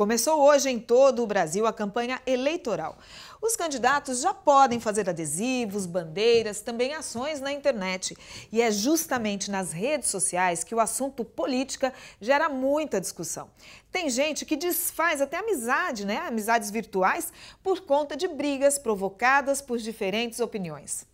começou hoje em todo o Brasil a campanha eleitoral. Os candidatos já podem fazer adesivos, bandeiras, também ações na internet. E é justamente nas redes sociais que o assunto política gera muita discussão. Tem gente que desfaz até amizade, né? Amizades virtuais, por conta de brigas provocadas por diferentes opiniões.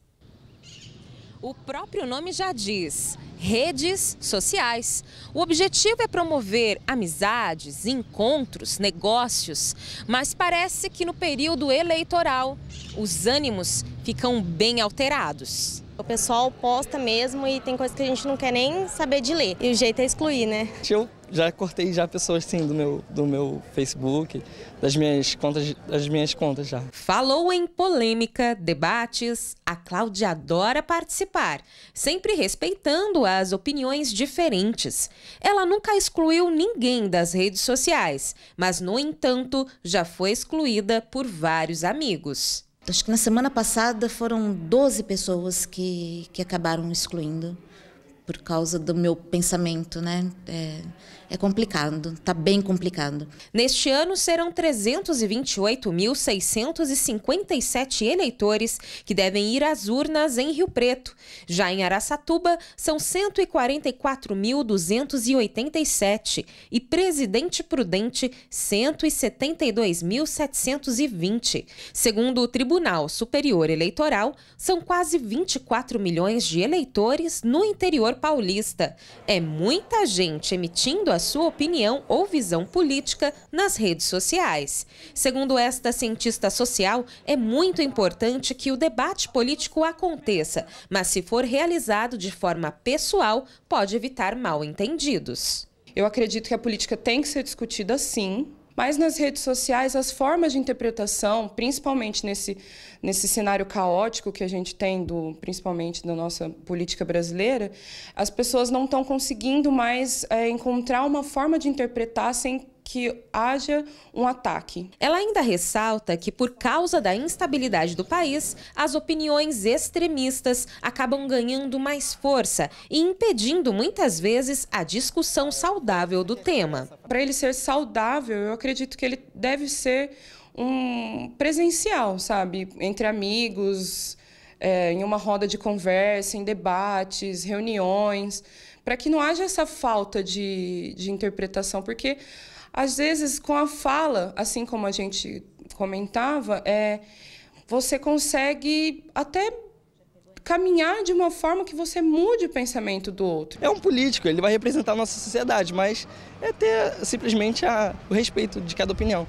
O próprio nome já diz: redes sociais. O objetivo é promover amizades, encontros, negócios, mas parece que no período eleitoral os ânimos ficam bem alterados. O pessoal posta mesmo e tem coisa que a gente não quer nem saber de ler. E o jeito é excluir, né? Eu já cortei já pessoas assim do meu, do meu Facebook, das minhas contas, das minhas contas já. Falou em polêmica, debates, a Cláudia adora participar, sempre respeitando as opiniões diferentes. Ela nunca excluiu ninguém das redes sociais, mas no entanto, já foi excluída por vários amigos. Acho que na semana passada foram 12 pessoas que, que acabaram excluindo por causa do meu pensamento, né? É, é complicado, está bem complicado. Neste ano serão 328.657 eleitores que devem ir às urnas em Rio Preto. Já em Araçatuba, são 144.287 e Presidente Prudente, 172.720. Segundo o Tribunal Superior Eleitoral, são quase 24 milhões de eleitores no interior paulista. É muita gente emitindo a sua opinião ou visão política nas redes sociais. Segundo esta cientista social, é muito importante que o debate político aconteça, mas se for realizado de forma pessoal, pode evitar mal entendidos. Eu acredito que a política tem que ser discutida sim, mas nas redes sociais, as formas de interpretação, principalmente nesse, nesse cenário caótico que a gente tem, do, principalmente da nossa política brasileira, as pessoas não estão conseguindo mais é, encontrar uma forma de interpretar sem que haja um ataque. Ela ainda ressalta que, por causa da instabilidade do país, as opiniões extremistas acabam ganhando mais força e impedindo muitas vezes a discussão saudável do tema. Para ele ser saudável, eu acredito que ele deve ser um presencial, sabe? Entre amigos, é, em uma roda de conversa, em debates, reuniões, para que não haja essa falta de, de interpretação, porque às vezes, com a fala, assim como a gente comentava, é, você consegue até caminhar de uma forma que você mude o pensamento do outro. É um político, ele vai representar a nossa sociedade, mas é ter simplesmente a, o respeito de cada opinião.